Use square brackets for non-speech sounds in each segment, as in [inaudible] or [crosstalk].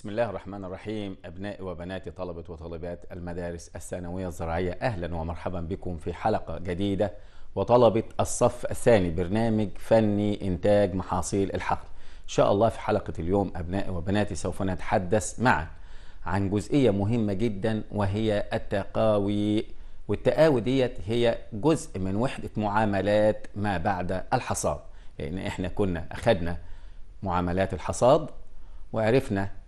بسم الله الرحمن الرحيم أبنائي وبناتي طلبة وطالبات المدارس الثانوية الزراعية أهلا ومرحبا بكم في حلقة جديدة وطلبة الصف الثاني برنامج فني إنتاج محاصيل الحقل إن شاء الله في حلقة اليوم أبنائي وبناتي سوف نتحدث معا عن جزئية مهمة جدا وهي التقاوي والتقاوي ديت هي جزء من وحدة معاملات ما بعد الحصاد لأن إحنا كنا أخدنا معاملات الحصاد وعرفنا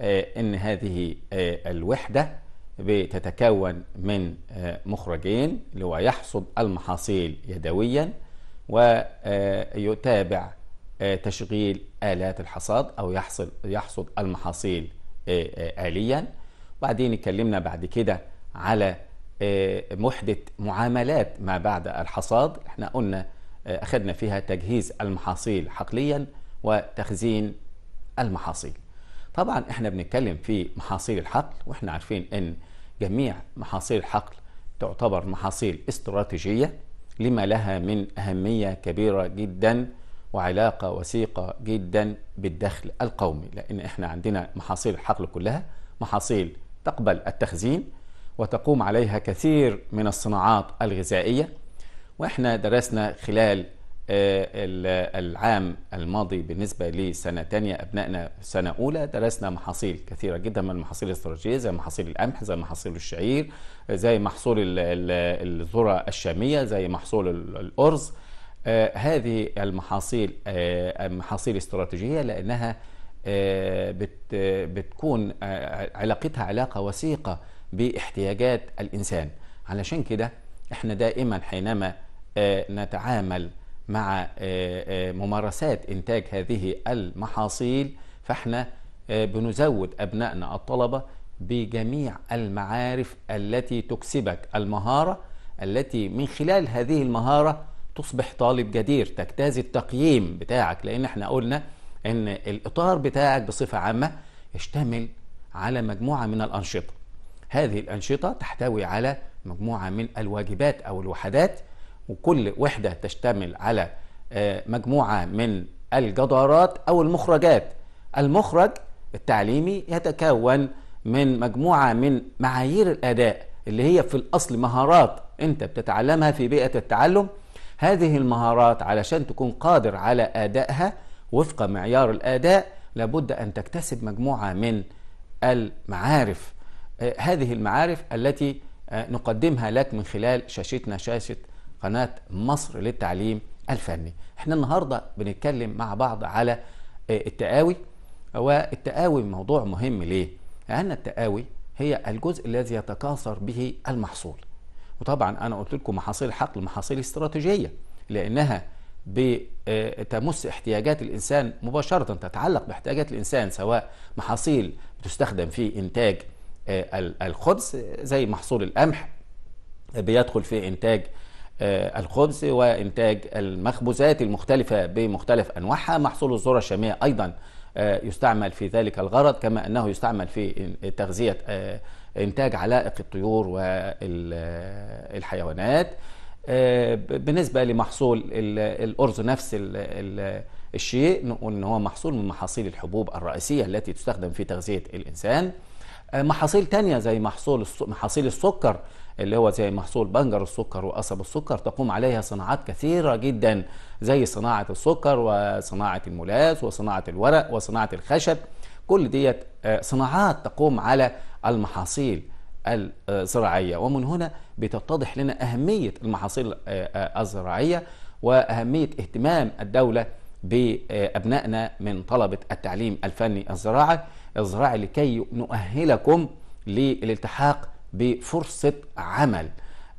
آه، ان هذه آه، الوحده بتتكون من آه، مخرجين اللي هو يحصد المحاصيل يدويا ويتابع تشغيل آلات الحصاد أو يحصل يحصد المحاصيل آليا وبعدين اتكلمنا بعد كده على وحده معاملات ما بعد الحصاد احنا قلنا أخذنا فيها تجهيز المحاصيل حقليا وتخزين المحاصيل طبعا احنا بنتكلم في محاصيل الحقل واحنا عارفين ان جميع محاصيل الحقل تعتبر محاصيل استراتيجية لما لها من أهمية كبيرة جدا وعلاقة وثيقة جدا بالدخل القومي لأن احنا عندنا محاصيل الحقل كلها محاصيل تقبل التخزين وتقوم عليها كثير من الصناعات الغذائية واحنا درسنا خلال آه، العام الماضي بالنسبة لسنة ثانيه أبنائنا سنة أولى درسنا محاصيل كثيرة جدا من المحاصيل الاستراتيجية زي محاصيل القمح زي محاصيل الشعير زي محصول الذرة الشامية زي محصول الأرز آه، هذه المحاصيل آه، محاصيل استراتيجية لأنها بتكون علاقتها علاقة وثيقة باحتياجات الإنسان علشان كده احنا دائما حينما نتعامل مع آه، آه، ممارسات إنتاج هذه المحاصيل فإحنا آه، بنزود أبنائنا الطلبة بجميع المعارف التي تكسبك المهارة التي من خلال هذه المهارة تصبح طالب جدير تجتاز التقييم بتاعك لأن احنا قلنا أن الإطار بتاعك بصفة عامة يشتمل على مجموعة من الأنشطة هذه الأنشطة تحتوي على مجموعة من الواجبات أو الوحدات وكل وحدة تشتمل على آه، مجموعة من الجدارات أو المخرجات المخرج التعليمي يتكون من مجموعة من معايير الأداء اللي هي في الأصل مهارات أنت بتتعلمها في بيئة التعلم هذه المهارات علشان تكون قادر على أدائها وفق معيار الأداء لابد أن تكتسب مجموعة من المعارف آه، هذه المعارف التي آه، نقدمها لك من خلال شاشتنا شاشة قناة مصر للتعليم الفني احنا النهاردة بنتكلم مع بعض على آه، التقاوي والتقاوي موضوع مهم ليه لأن التقاوي هي الجزء الذي يتكاثر به المحصول وطبعا أنا قلت لكم محاصيل حقل محاصيل استراتيجية لأنها بتمس احتياجات الإنسان مباشرة تتعلق باحتياجات الإنسان سواء محاصيل بتستخدم في إنتاج آه، الخبز زي محصول القمح بيدخل في إنتاج آه، الخبز وإنتاج المخبوزات المختلفة بمختلف أنواعها محصول الذرة الشامية أيضا آه، يستعمل في ذلك الغرض كما أنه يستعمل في تغذية آه، إنتاج علائق الطيور والحيوانات بالنسبة لمحصول الأرز نفس الشيء نقول أن هو محصول من محاصيل الحبوب الرئيسية التي تستخدم في تغذية الإنسان محاصيل تانية زي محصول محاصيل السكر اللي هو زي محصول بنجر السكر وقصب السكر تقوم عليها صناعات كثيرة جدا زي صناعة السكر وصناعة الملاس وصناعة الورق وصناعة الخشب كل ديت آه، صناعات تقوم على المحاصيل الزراعية ومن هنا بتتضح لنا أهمية المحاصيل آه، آه، الزراعية وأهمية اهتمام الدولة بأبنائنا من طلبة التعليم الفني الزراعي الزراعي لكي نؤهلكم للالتحاق بفرصة عمل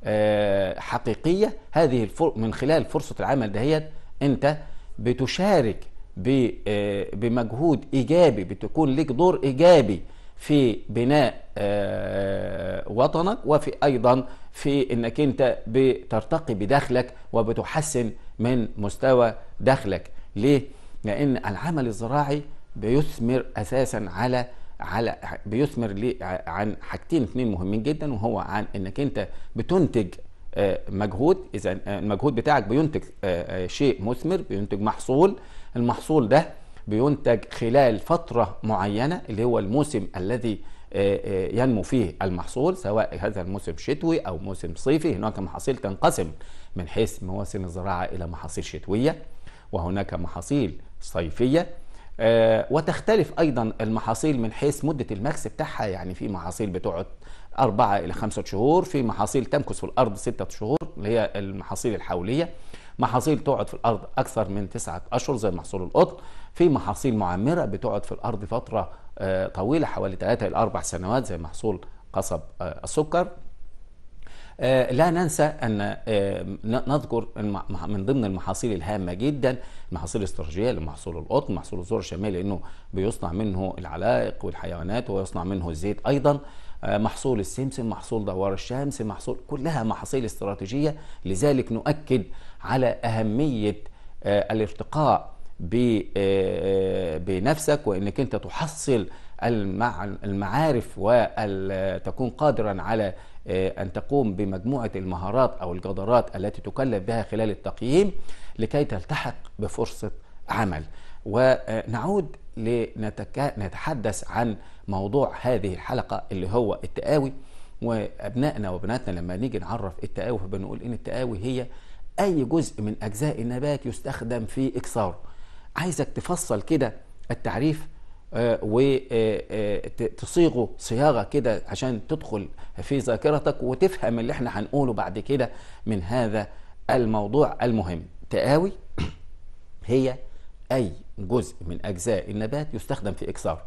آه، حقيقية هذه من خلال فرصة العمل دهيت أنت بتشارك آه، بمجهود إيجابي بتكون لك دور إيجابي في بناء آه، وطنك وفي أيضا في أنك أنت بترتقي بدخلك وبتحسن من مستوى دخلك ليه؟ لأن العمل الزراعي بيثمر أساسا على على بيثمر ليه عن حاجتين اثنين مهمين جدا وهو عن انك انت بتنتج آه، مجهود اذا آه، المجهود بتاعك بينتج آه، شيء مثمر بينتج محصول المحصول ده بينتج خلال فتره معينه اللي هو الموسم الذي ينمو فيه المحصول سواء هذا الموسم شتوي او موسم صيفي هناك محاصيل تنقسم من حيث مواسم الزراعه الى محاصيل شتويه وهناك محاصيل صيفيه آه، وتختلف ايضا المحاصيل من حيث مده المكس بتاعها يعني في محاصيل بتقعد أربعة إلى خمسة شهور في محاصيل تمكث في الأرض ستة شهور اللي هي المحاصيل الحولية محاصيل تقعد في الأرض أكثر من تسعة أشهر زي محصول القطن في محاصيل معمرة بتقعد في الأرض فترة آه، طويلة حوالي ثلاثة إلى أربع سنوات زي محصول قصب آه، السكر آه، لا ننسى أن آه، نذكر من ضمن المحاصيل الهامة جدا المحاصيل الاستراتيجية لمحصول القطن محصول الذرة الشمالي لأنه بيصنع منه العلائق والحيوانات ويصنع منه الزيت أيضا آه، محصول السمسم محصول دوار الشمس محصول كلها محاصيل استراتيجية لذلك نؤكد على أهمية الارتقاء بنفسك وانك انت تحصل المعارف وتكون قادرا على آه، أن تقوم بمجموعة المهارات أو الجدارات التي تكلف بها خلال التقييم لكي تلتحق بفرصة عمل ونعود لنتحدث عن موضوع هذه الحلقة اللي هو التقاوي وأبنائنا وبناتنا لما نيجي نعرف التقاوي فبنقول إن التقاوي هي أي جزء من أجزاء النبات يستخدم في إكساره عايزك تفصل كده التعريف آه، وتصيغه آه، آه، صياغه كده عشان تدخل في ذاكرتك وتفهم اللي احنا هنقوله بعد كده من هذا الموضوع المهم تقاوي [clears throat] هي اي جزء من اجزاء النبات يستخدم في اكساره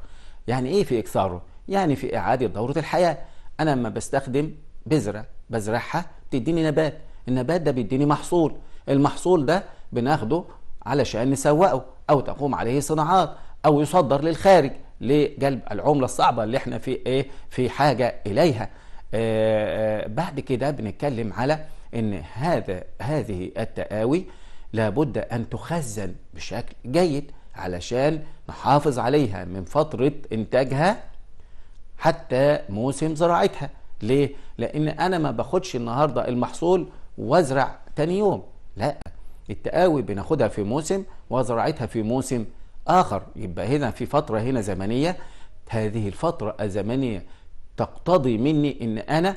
يعني ايه في اكساره يعني في اعاده دوره الحياه انا لما بستخدم بذره بزرعها تديني نبات النبات ده بيديني محصول المحصول ده بناخده علشان نسوقه او تقوم عليه صناعات او يصدر للخارج لجلب العمله الصعبه اللي احنا في ايه في حاجه اليها آآ آه، آآ آه، بعد كده بنتكلم على ان هذا هذه التقاوي لابد ان تخزن بشكل جيد علشان نحافظ عليها من فتره انتاجها حتى موسم زراعتها ليه لان انا ما باخدش النهارده المحصول وازرع تاني يوم لا التقاوي بناخدها في موسم وزراعتها في موسم آخر يبقى هنا في فترة هنا زمنية هذه الفترة الزمنية تقتضي مني إن أنا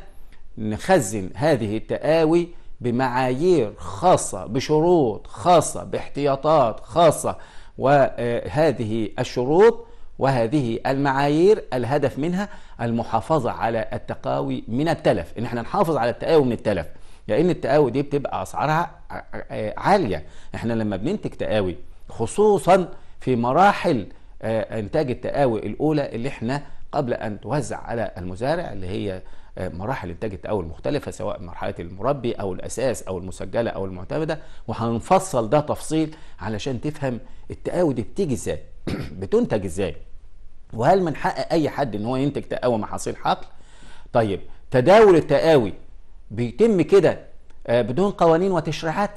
نخزن هذه التآوي بمعايير خاصة بشروط خاصة باحتياطات خاصة وهذه الشروط وهذه المعايير الهدف منها المحافظة على التقاوي من التلف إن احنا نحافظ على التقاوي من التلف لأن التقاوي دي بتبقى أسعارها عالية احنا لما بننتج تقاوي خصوصا في مراحل آه، انتاج التقاوي الاولى اللي احنا قبل ان توزع على المزارع اللي هي آه، مراحل انتاج التقاوي المختلفه سواء مرحله المربي او الاساس او المسجله او المعتمده وهنفصل ده تفصيل علشان تفهم التقاوي دي بتيجي ازاي [clears throat] بتنتج ازاي وهل من حق اي حد ان هو ينتج تقاوي محاصيل حقل طيب تداول التقاوي بيتم كده آه، بدون قوانين وتشريعات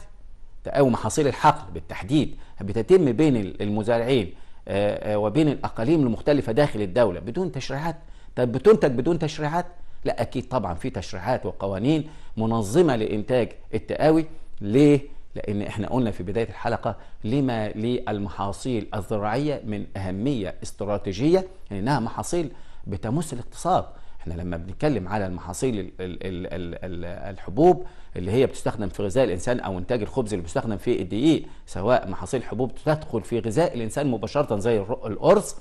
أو محاصيل الحقل بالتحديد بتتم بين المزارعين آه، آه، وبين الأقاليم المختلفة داخل الدولة بدون تشريعات طب بتنتج بدون تشريعات لا أكيد طبعا في تشريعات وقوانين منظمة لإنتاج التقاوي ليه؟ لأن إحنا قلنا في بداية الحلقة لما للمحاصيل الزراعية من أهمية استراتيجية لأنها محاصيل بتمس الاقتصاد احنا لما بنتكلم على المحاصيل الحبوب اللي هي بتستخدم في غذاء الانسان او انتاج الخبز اللي بيستخدم في الدقيق سواء محاصيل حبوب تدخل في غذاء الانسان مباشره زي القرص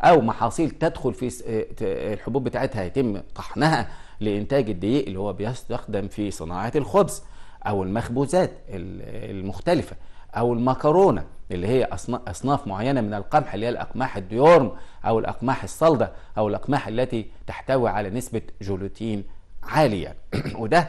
او محاصيل تدخل في آه، آه، الحبوب بتاعتها يتم طحنها لانتاج الدقيق اللي هو بيستخدم في صناعه الخبز او المخبوزات المختلفه او المكرونه اللي هي اصناف معينه من القمح اللي هي الاقماح الديورم او الاقماح الصلده او الاقماح التي تحتوي على نسبه جلوتين عاليه [clears throat] وده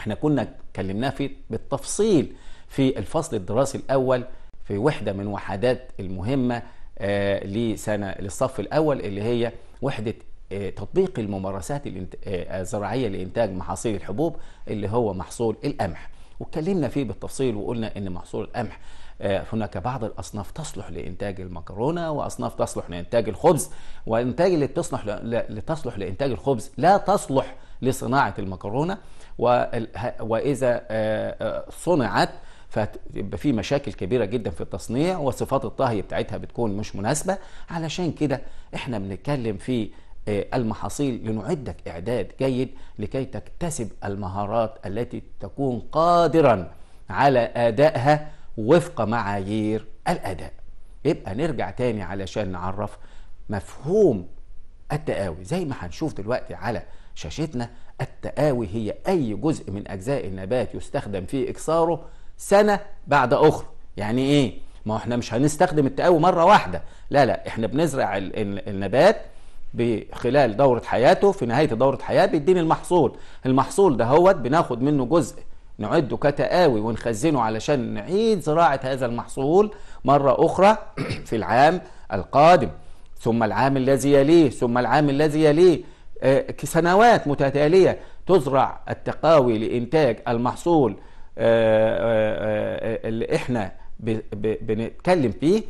احنا كنا اتكلمناه في بالتفصيل في الفصل الدراسي الاول في وحده من وحدات المهمه آه، لسنه للصف الاول اللي هي وحده آه، تطبيق الممارسات آه، الزراعيه لانتاج محاصيل الحبوب اللي هو محصول القمح واتكلمنا فيه بالتفصيل وقلنا ان محصول القمح آه، هناك بعض الاصناف تصلح لانتاج المكرونه واصناف تصلح لانتاج الخبز وانتاج اللي تصلح لتصلح لانتاج الخبز لا تصلح لصناعه المكرونه واذا آه، آه، صنعت فيبقى في مشاكل كبيره جدا في التصنيع وصفات الطهي بتاعتها بتكون مش مناسبه علشان كده احنا بنتكلم في آه، المحاصيل لنعدك إعداد جيد لكي تكتسب المهارات التي تكون قادرا على أدائها وفق معايير الأداء يبقى نرجع تاني علشان نعرف مفهوم التقاوي زي ما هنشوف دلوقتي على شاشتنا التقاوي هي أي جزء من أجزاء النبات يستخدم في إكساره سنة بعد أخرى يعني إيه؟ ما احنا مش هنستخدم التقاوي مرة واحدة لا لا احنا بنزرع النبات خلال دورة حياته في نهاية دورة حياة بيديني المحصول المحصول ده هوت بناخد منه جزء نعده كتقاوي ونخزنه علشان نعيد زراعة هذا المحصول مرة أخرى [clears throat] في العام القادم ثم العام الذي يليه ثم العام الذي يليه آه، سنوات متتالية تزرع التقاوي لإنتاج المحصول آه، آه، اللي احنا بنتكلم فيه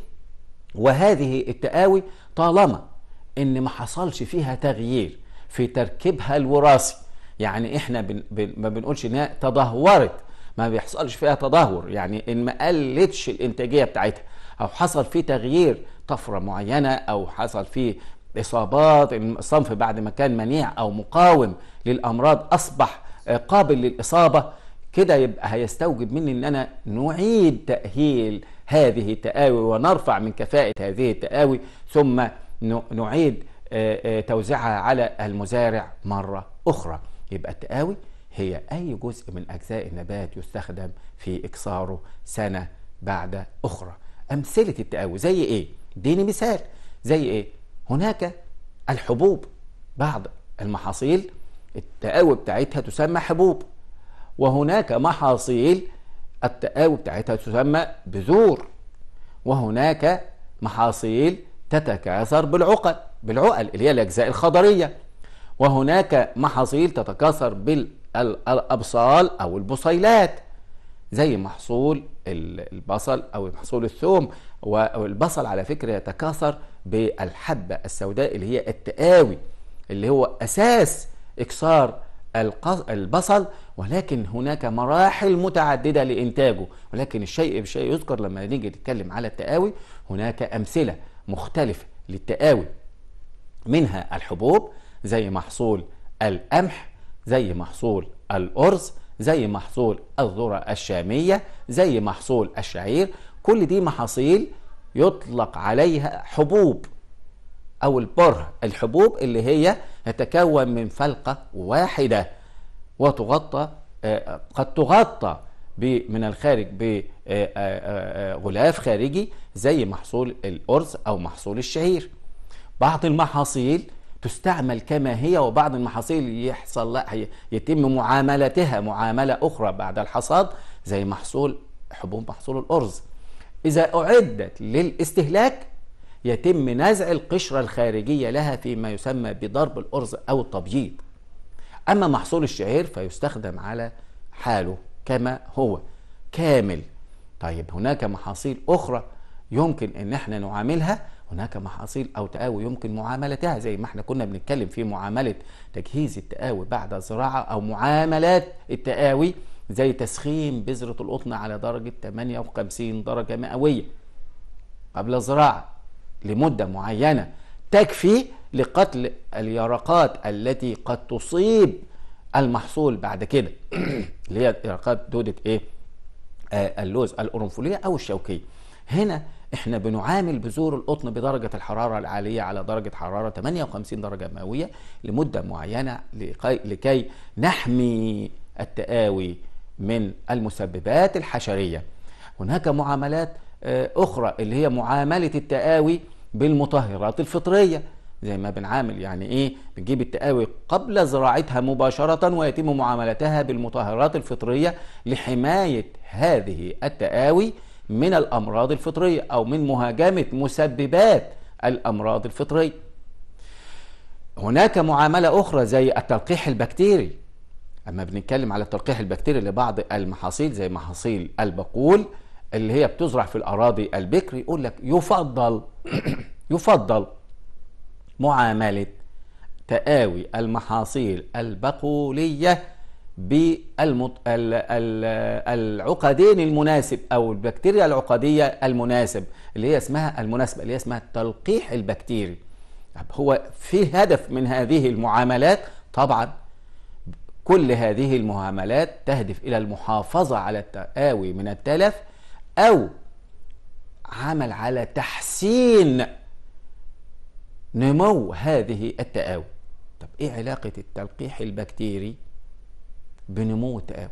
وهذه التقاوي طالما ان ما حصلش فيها تغيير في تركيبها الوراثي يعني احنا بن بن ما بنقولش انها تدهورت ما بيحصلش فيها تدهور يعني ان ما قلتش الانتاجيه بتاعتها او حصل فيه تغيير طفره معينه او حصل فيه اصابات الصنف بعد ما كان منيع او مقاوم للامراض اصبح آه، قابل للاصابه كده يبقى هيستوجب مني ان انا نعيد تاهيل هذه التقاوي ونرفع من كفاءه هذه التقاوي ثم نعيد آه، آه، توزيعها على المزارع مرة أخرى يبقى التقاوي هي أي جزء من أجزاء النبات يستخدم في إكساره سنة بعد أخرى أمثلة التقاوي زي إيه؟ ديني مثال زي إيه؟ هناك الحبوب بعض المحاصيل التقاوي بتاعتها تسمى حبوب وهناك محاصيل التقاوي بتاعتها تسمى بذور وهناك محاصيل تتكاثر بالعقل بالعقل اللي هي الأجزاء الخضرية وهناك محاصيل تتكاثر بالأبصال أو البصيلات زي محصول البصل أو محصول الثوم والبصل على فكرة يتكاثر بالحبة السوداء اللي هي التقاوي اللي هو أساس إكسار البصل ولكن هناك مراحل متعددة لإنتاجه ولكن الشيء بشيء يذكر لما نيجي نتكلم على التقاوي هناك أمثلة مختلفة للتقاوي منها الحبوب زي محصول القمح زي محصول الأرز زي محصول الذرة الشامية زي محصول الشعير كل دي محاصيل يطلق عليها حبوب أو البره الحبوب اللي هي تتكون من فلقة واحدة وتغطى آه، قد تغطى من الخارج آه، آه، آه، غلاف خارجي زي محصول الأرز أو محصول الشعير بعض المحاصيل تستعمل كما هي وبعض المحاصيل يحصل لا يتم معاملتها معاملة أخرى بعد الحصاد زي محصول حبوب محصول الأرز إذا أعدت للاستهلاك يتم نزع القشرة الخارجية لها فيما يسمى بضرب الأرز أو التبييض أما محصول الشعير فيستخدم على حاله كما هو كامل طيب هناك محاصيل أخرى يمكن ان احنا نعاملها هناك محاصيل او تقاوي يمكن معاملتها زي ما احنا كنا بنتكلم في معامله تجهيز التقاوي بعد الزراعه او معاملات التقاوي زي تسخين بذره القطن على درجه 58 درجه مئويه قبل الزراعه لمده معينه تكفي لقتل اليرقات التي قد تصيب المحصول بعد كده [clears throat] اللي هي يرقات دوده ايه؟ آه، اللوز القرنفليه او الشوكيه هنا احنا بنعامل بذور القطن بدرجة الحرارة العالية على درجة حرارة 58 درجة مئوية لمدة معينة لكي نحمي التآوي من المسببات الحشرية هناك معاملات آه، أخرى اللي هي معاملة التآوي بالمطهرات الفطرية زي ما بنعامل يعني ايه بنجيب التقاوي قبل زراعتها مباشرة ويتم معاملتها بالمطهرات الفطرية لحماية هذه التقاوي من الأمراض الفطرية أو من مهاجمة مسببات الأمراض الفطرية هناك معاملة أخرى زي التلقيح البكتيري أما بنتكلم على التلقيح البكتيري لبعض المحاصيل زي محاصيل البقول اللي هي بتزرع في الأراضي البكر يقول لك يفضل [clears throat] يفضل معاملة تآوي المحاصيل البقولية بالمط... العقدين المناسب او البكتيريا العقديه المناسب اللي هي اسمها المناسبه اللي هي اسمها التلقيح البكتيري هو في هدف من هذه المعاملات طبعا كل هذه المعاملات تهدف الى المحافظه على التآوي من التلف او عمل على تحسين نمو هذه التآوي طب ايه علاقة التلقيح البكتيري بنمو التآوي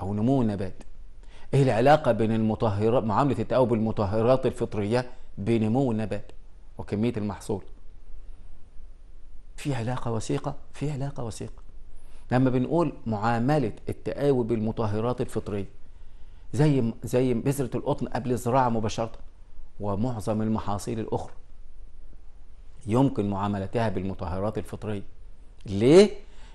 او نمو النبات ايه العلاقة بين المطهرات معاملة التقاوى بالمطهرات الفطرية بنمو النبات وكمية المحصول في علاقة وثيقة في علاقة وثيقة لما بنقول معاملة التآوي بالمطهرات الفطريه بنمو النبات وكميه المحصول في علاقه وثيقه في علاقه وثيقه لما بنقول معامله التآوي بالمطهرات الفطريه زي زي بذرة القطن قبل الزراعة مباشرة ومعظم المحاصيل الأخرى يمكن معاملتها بالمطهرات الفطرية ليه؟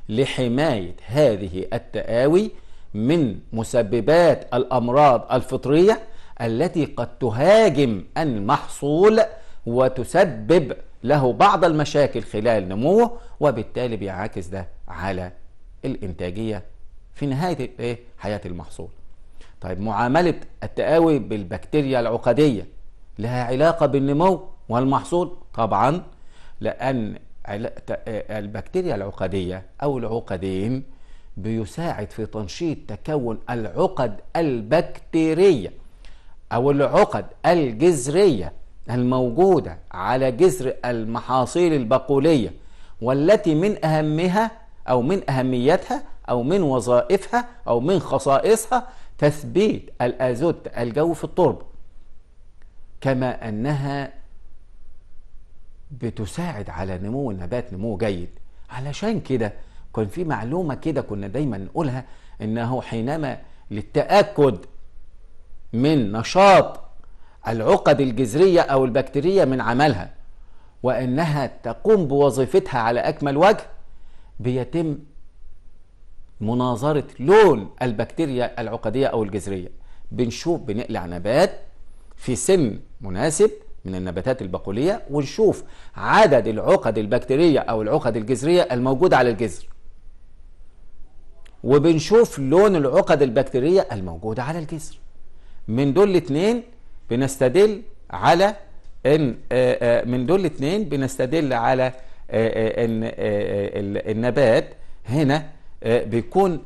لحماية هذه التآوي من مسببات الأمراض الفطرية التي قد تهاجم المحصول وتسبب له بعض المشاكل خلال نموه وبالتالي بينعكس ده على الإنتاجية في نهاية إيه؟ حياة المحصول طيب معاملة التآوي بالبكتيريا العقدية لها علاقة بالنمو والمحصول طبعا لأن آه، البكتيريا العقدية أو العقدين بيساعد في تنشيط تكون العقد البكتيرية أو العقد الجذرية الموجودة على جذر المحاصيل البقولية والتي من أهمها أو من أهميتها أو من وظائفها أو من خصائصها تثبيت الأزوت الجوي في التربة كما أنها بتساعد على نمو النبات نمو جيد علشان كده كان في معلومة كده كنا دايما نقولها انه حينما للتأكد من نشاط العقد الجذرية او البكتيرية من عملها وانها تقوم بوظيفتها على اكمل وجه بيتم مناظرة لون البكتيريا العقدية او الجذرية بنشوف بنقلع نبات في سن مناسب من النباتات البقولية ونشوف عدد العقد البكتيرية أو العقد الجذرية الموجودة على الجذر وبنشوف لون العقد البكتيرية الموجودة على الجذر من دول الاثنين بنستدل على ان آه، آه، من دول الاثنين بنستدل على آه، ان النبات هنا بيكون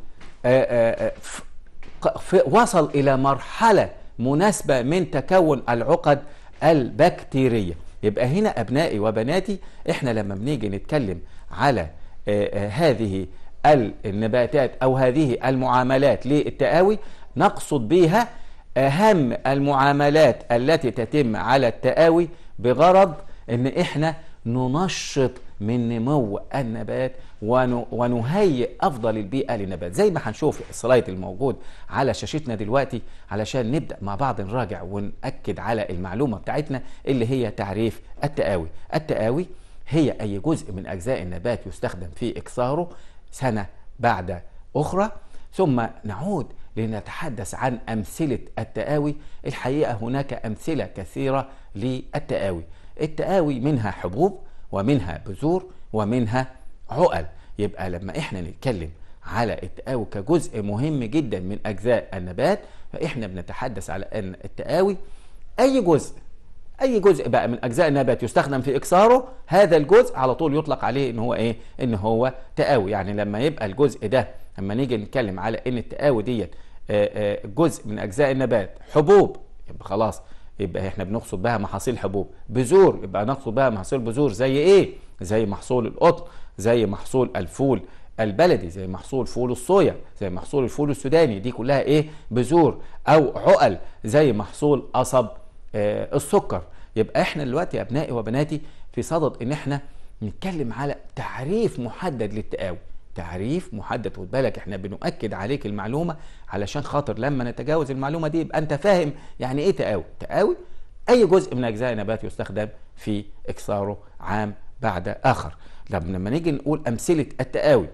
وصل الى مرحله مناسبه من تكون العقد البكتيرية يبقى هنا أبنائي وبناتي إحنا لما بنيجي نتكلم على آه، آه، هذه النباتات أو هذه المعاملات للتقاوي نقصد بها أهم المعاملات التي تتم على التقاوي بغرض إن إحنا ننشط من نمو النبات ونهيئ أفضل البيئة للنبات زي ما هنشوف السلايد الموجود على شاشتنا دلوقتي علشان نبدأ مع بعض نراجع ونأكد على المعلومة بتاعتنا اللي هي تعريف التقاوي التقاوي هي أي جزء من أجزاء النبات يستخدم في إكساره سنة بعد أخرى ثم نعود لنتحدث عن أمثلة التقاوي الحقيقة هناك أمثلة كثيرة للتقاوي التقاوي منها حبوب ومنها بذور ومنها عقل يبقى لما احنا نتكلم على التقاوي كجزء مهم جدا من اجزاء النبات فاحنا بنتحدث على ان التقاوي اي جزء اي جزء بقى من اجزاء النبات يستخدم في اكساره هذا الجزء على طول يطلق عليه ان هو ايه ان هو تقاوي يعني لما يبقى الجزء ده لما نيجي نتكلم على ان التقاوي ديت آه، آه، جزء من اجزاء النبات حبوب يبقى خلاص يبقى احنا بنقصد بها محاصيل حبوب بذور يبقى نقصد بها محاصيل بذور زي ايه زي محصول القطن زي محصول الفول البلدي زي محصول فول الصويا زي محصول الفول السوداني دي كلها ايه بذور او عقل زي محصول قصب آه السكر يبقى احنا دلوقتي يا ابنائي وبناتي في صدد ان احنا نتكلم على تعريف محدد للتقاوي تعريف محدد خد بالك احنا بنؤكد عليك المعلومه علشان خاطر لما نتجاوز المعلومه دي يبقى انت فاهم يعني ايه تقاوي تقاوي اي جزء من اجزاء النبات يستخدم في اكساره عام بعد اخر طب لما نيجي نقول امثله التقاوي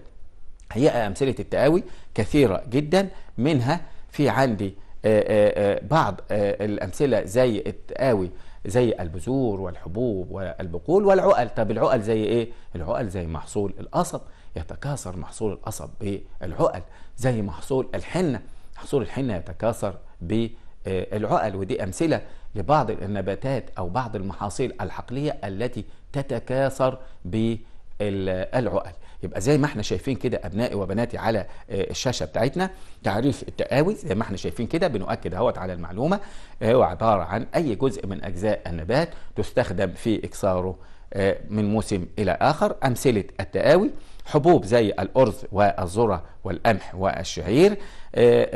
هي امثله التقاوي كثيره جدا منها في عندي آه، آه، آه، بعض الامثله زي التقاوي زي البذور والحبوب والبقول والعقل طب العقل زي ايه العقل زي محصول القصب يتكاثر محصول القصب بالعقل زي محصول الحنة محصول الحنة يتكاثر بالعقل ودي أمثلة لبعض النباتات أو بعض المحاصيل الحقلية التي تتكاثر بالعقل يبقى زي ما احنا شايفين كده ابنائي وبناتي على آه، الشاشه بتاعتنا تعريف التقاوي زي ما احنا شايفين كده بنؤكد اهوت على المعلومه هو آه، عباره عن اي جزء من اجزاء النبات تستخدم في اكثاره آه، من موسم الى اخر امثله التقاوي حبوب زي الأرز والذرة والقمح والشعير آه،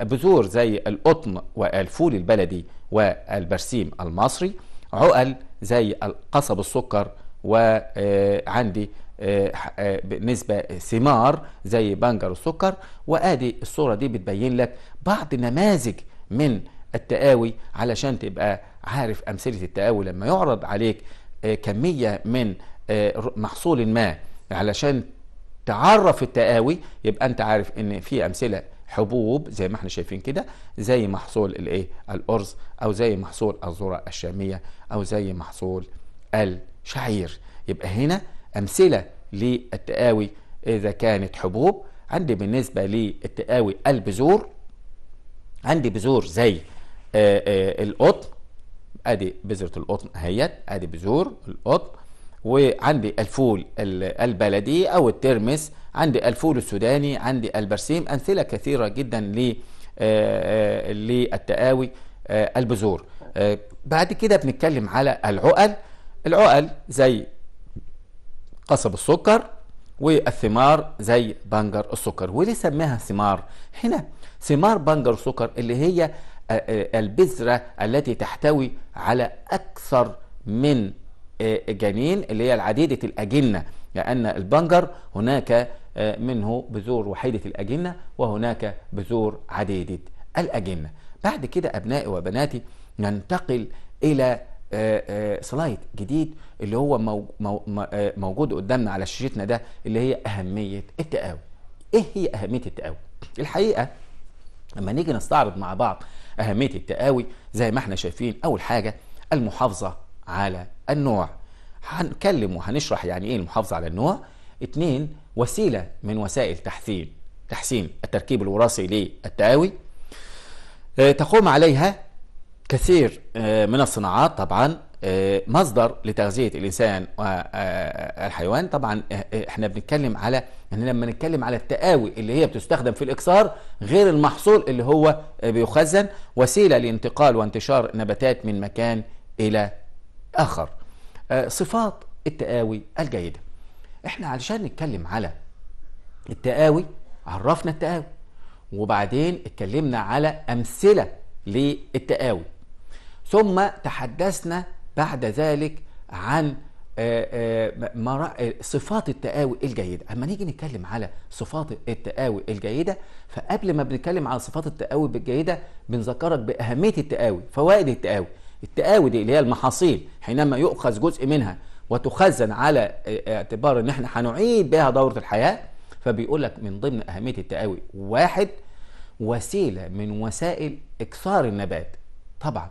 آه، بذور زي القطن والفول البلدي والبرسيم المصري عقل زي قصب السكر وعندي آه، نسبة ثمار زي بنجر السكر وادي الصورة دي بتبين لك بعض نماذج من التقاوي علشان تبقى عارف أمثلة التقاوي لما يعرض عليك كمية من محصول ما علشان تعرف التقاوي يبقى انت عارف ان في امثله حبوب زي ما احنا شايفين كده زي محصول الايه الارز او زي محصول الذره الشاميه او زي محصول الشعير يبقى هنا امثله للتقاوي اذا كانت حبوب عندي بالنسبه للتقاوي البذور عندي بذور زي آه، آه، القطن ادي بذره القطن اهيت ادي بذور القطن وعندي الفول البلدي أو الترمس عندي الفول السوداني عندي البرسيم أمثلة كثيرة جدا آه، آه، للتقاوي آه، البذور بعد كده بنتكلم على العقل العقل زي قصب السكر والثمار زي بنجر السكر وليه سماها ثمار هنا ثمار بنجر السكر اللي هي البذرة التي تحتوي على أكثر من آه، جنين اللي هي العديدة الأجنة لأن يعني البنجر هناك آه، منه بذور وحيدة الأجنة وهناك بذور عديدة الأجنة بعد كده أبنائي وبناتي ننتقل إلى آه، سلايد جديد اللي هو موجود قدامنا على شاشتنا ده اللي هي أهمية التقاوي إيه هي أهمية التقاوي؟ الحقيقة لما نيجي نستعرض مع بعض أهمية التقاوي زي ما احنا شايفين أول حاجة المحافظة على النوع هنتكلم وهنشرح يعني ايه المحافظة على النوع اتنين وسيلة من وسائل تحسين تحسين التركيب الوراثي للتقاوي آه، تقوم عليها كثير آه، من الصناعات طبعا آه، مصدر لتغذية الإنسان والحيوان طبعا احنا بنتكلم على ان لما نتكلم على التقاوي اللي هي بتستخدم في الإكسار غير المحصول اللي هو بيخزن وسيلة لانتقال وانتشار نباتات من مكان إلى آخر آه، صفات التقاوي الجيدة احنا علشان نتكلم على التقاوي عرفنا التقاوي وبعدين اتكلمنا على أمثلة للتقاوي ثم تحدثنا بعد ذلك عن آه، آه، صفات التقاوي الجيدة أما نيجي نتكلم على صفات التقاوي الجيدة فقبل ما بنتكلم على صفات التقاوي الجيدة بنذكرك بأهمية التقاوي فوائد التقاوي التقاود اللي هي المحاصيل حينما يؤخذ جزء منها وتخزن على اعتبار ان احنا هنعيد بها دوره الحياه فبيقول لك من ضمن اهميه التقاوي واحد وسيله من وسائل اكثار النبات طبعا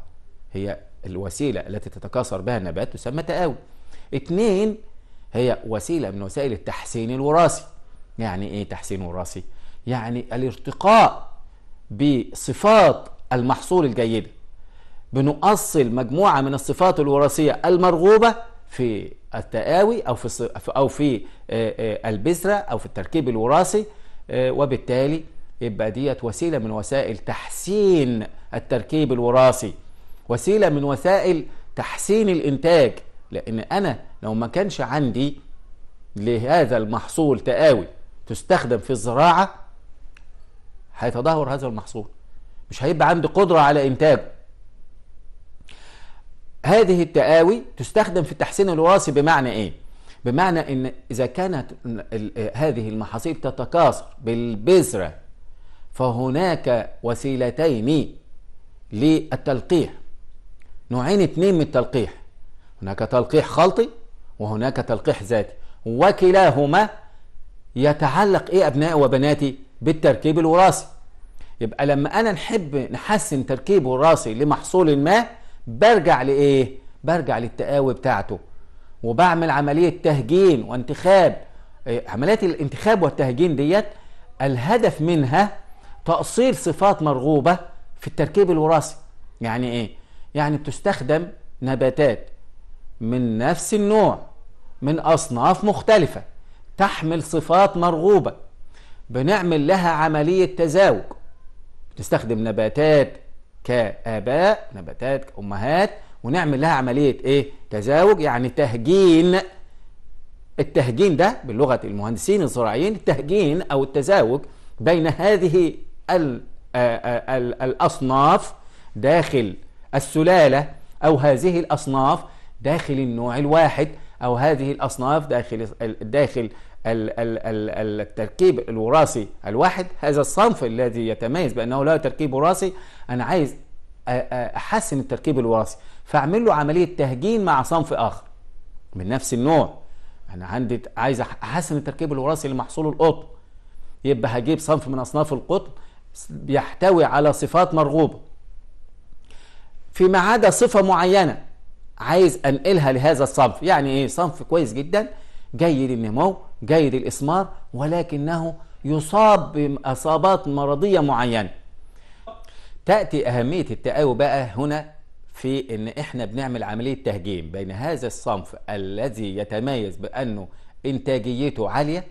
هي الوسيله التي تتكاثر بها النبات تسمى تقاوي اثنين هي وسيله من وسائل التحسين الوراثي يعني ايه تحسين وراثي يعني الارتقاء بصفات المحصول الجيده بنؤصل مجموعة من الصفات الوراثية المرغوبة في التآوي أو في أو في آه، آه، البذرة أو في التركيب الوراثي آه، وبالتالي يبقى ديت وسيلة من وسائل تحسين التركيب الوراثي وسيلة من وسائل تحسين الإنتاج لأن أنا لو ما كانش عندي لهذا المحصول تآوي تستخدم في الزراعة هيتدهور هذا المحصول مش هيبقى عندي قدرة على إنتاجه هذه التقاوي تستخدم في تحسين الوراثي بمعنى ايه بمعنى ان اذا كانت هذه المحاصيل تتكاثر بالبذره فهناك وسيلتين للتلقيح نوعين اتنين من التلقيح هناك تلقيح خلطي وهناك تلقيح ذاتي وكلاهما يتعلق ايه ابنائي وبناتي بالتركيب الوراثي يبقى لما انا نحب نحسن تركيب وراثي لمحصول ما برجع لايه برجع للتقاوي بتاعته وبعمل عمليه تهجين وانتخاب إيه، عمليات الانتخاب والتهجين ديت الهدف منها تأصيل صفات مرغوبة في التركيب الوراثي يعني ايه؟ يعني بتستخدم نباتات من نفس النوع من أصناف مختلفة تحمل صفات مرغوبة بنعمل لها عملية تزاوج بنستخدم نباتات كآباء نباتات أمهات ونعمل لها عملية إيه؟ تزاوج يعني تهجين التهجين ده بلغة المهندسين الزراعيين التهجين أو التزاوج بين هذه الـ الـ الأصناف داخل السلالة أو هذه الأصناف داخل النوع الواحد أو هذه الأصناف داخل داخل التركيب الوراثي الواحد هذا الصنف الذي يتميز بأنه لا تركيب وراثي أنا عايز أحسن التركيب الوراثي فأعمل له عملية تهجين مع صنف آخر من نفس النوع أنا عندي عايز أحسن التركيب الوراثي لمحصول القطن يبقى هجيب صنف من أصناف القطن بيحتوي على صفات مرغوبة فيما عدا صفة معينة عايز أنقلها لهذا الصنف يعني إيه صنف كويس جدا جيد النمو جيد الإسمار ولكنه يصاب بأصابات مرضية معينة تأتي أهمية التقاوي بقى هنا في إن إحنا بنعمل عملية تهجين بين هذا الصنف الذي يتميز بأنه إنتاجيته عالية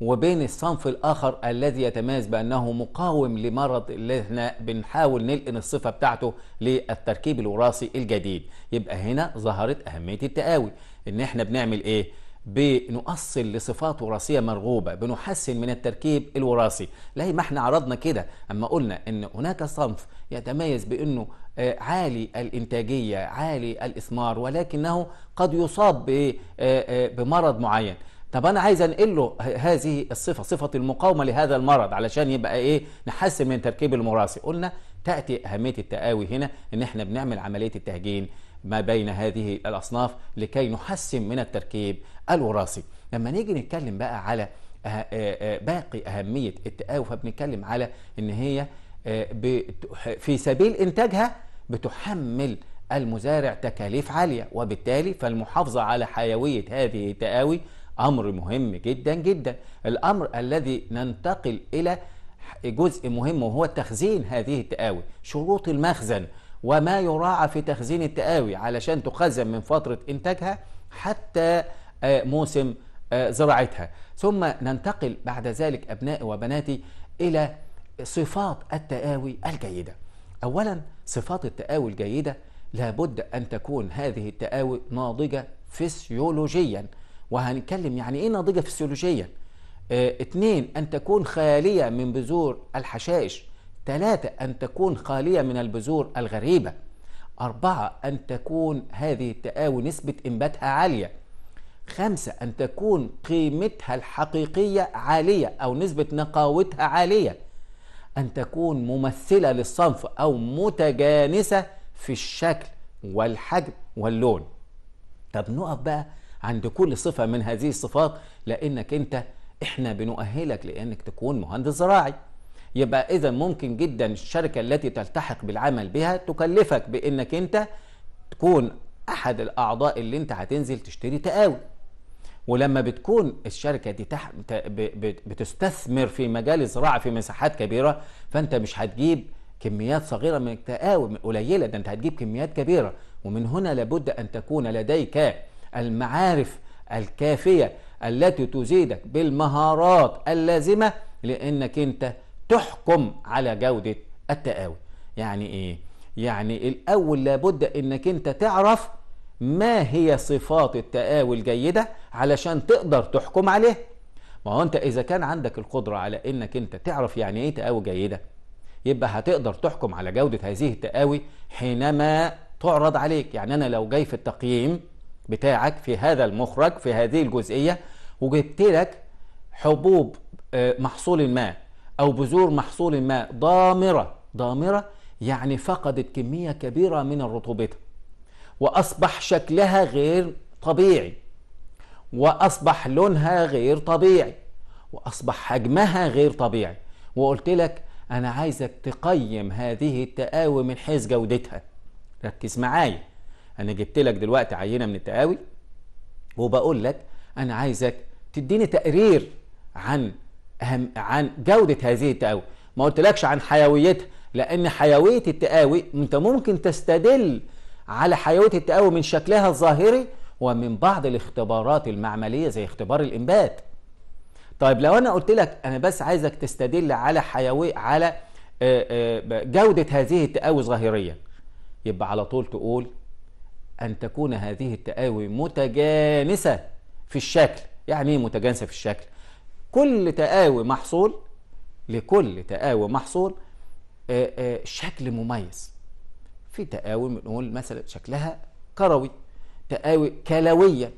وبين الصنف الآخر الذي يتميز بأنه مقاوم لمرض اللي احنا بنحاول نلقن الصفة بتاعته للتركيب الوراثي الجديد يبقى هنا ظهرت أهمية التقاوي إن إحنا بنعمل إيه؟ بنؤصل لصفات وراثيه مرغوبه بنحسن من التركيب الوراثي ليه ما احنا عرضنا كده اما قلنا ان هناك صنف يتميز بانه آه، عالي الانتاجيه عالي الاثمار ولكنه قد يصاب آه، آه، بمرض معين طب انا عايز انقل له هذه الصفه صفه المقاومه لهذا المرض علشان يبقى ايه نحسن من تركيب الموراثي قلنا تاتي اهميه التقاوي هنا ان احنا بنعمل عمليه التهجين ما بين هذه الأصناف لكي نحسن من التركيب الوراثي لما نيجي نتكلم بقى على أه- أه- أه- باقي أهمية التقاوي فبنتكلم على إن هي في سبيل إنتاجها بتحمل المزارع تكاليف عالية وبالتالي فالمحافظة على حيوية هذه التقاوي أمر مهم جدا جدا الأمر الذي ننتقل إلى جزء مهم وهو تخزين هذه التقاوي شروط المخزن وما يراعى في تخزين التقاوي علشان تخزن من فترة إنتاجها حتى آه، موسم آه، زراعتها ثم ننتقل بعد ذلك أبنائي وبناتي إلى صفات التقاوي الجيدة أولا صفات التقاوي الجيدة لابد أن تكون هذه التقاوي ناضجة فسيولوجيا وهنتكلم يعني إيه ناضجة فسيولوجيا اثنين آه، أن تكون خالية من بذور الحشائش ثلاثة أن تكون خالية من البذور الغريبة أربعة أن تكون هذه التآوي نسبة إنباتها عالية خمسة أن تكون قيمتها الحقيقية عالية أو نسبة نقاوتها عالية أن تكون ممثلة للصنف أو متجانسة في الشكل والحجم واللون طب نقف بقى عند كل صفة من هذه الصفات لأنك أنت إحنا بنؤهلك لأنك تكون مهندس زراعي يبقى اذا ممكن جدا الشركه التي تلتحق بالعمل بها تكلفك بانك انت تكون احد الاعضاء اللي انت هتنزل تشتري تقاوي ولما بتكون الشركه دي تح... بتستثمر في مجال الزراعه في مساحات كبيره فانت مش هتجيب كميات صغيره من التقاوي قليله ده انت هتجيب كميات كبيره ومن هنا لابد ان تكون لديك المعارف الكافيه التي تزيدك بالمهارات اللازمه لانك انت تحكم على جودة التقاوي يعني ايه؟ يعني الاول لابد انك انت تعرف ما هي صفات التقاوي الجيدة علشان تقدر تحكم عليه ما هو انت اذا كان عندك القدرة على انك انت تعرف يعني ايه تقاوي جيدة يبقى هتقدر تحكم على جودة هذه التقاوي حينما تعرض عليك يعني انا لو جاي في التقييم بتاعك في هذا المخرج في هذه الجزئية وجبت لك حبوب آه، محصول ما أو بذور محصول ما ضامرة ضامرة يعني فقدت كمية كبيرة من رطوبتها وأصبح شكلها غير طبيعي وأصبح لونها غير طبيعي وأصبح حجمها غير طبيعي وقلت لك أنا عايزك تقيم هذه التقاوي من حيث جودتها ركز معايا أنا جبت لك دلوقتي عينة من التقاوي وبقول لك أنا عايزك تديني تقرير عن أهم عن جودة هذه التقاوي ما قلتلكش عن حيويتها لأن حيوية التقاوي أنت ممكن تستدل على حيوية التقاوي من شكلها الظاهري ومن بعض الاختبارات المعملية زي اختبار الإنبات طيب لو أنا قلت لك أنا بس عايزك تستدل على حيوية على آه، آه، جودة هذه التقاوي ظاهريا يبقى على طول تقول أن تكون هذه التقاوي متجانسة في الشكل يعني ايه متجانسة في الشكل كل تقاوي محصول لكل تقاوي محصول آه، آه، شكل مميز في تقاوي بنقول مثلا شكلها كروي تقاوي كلويه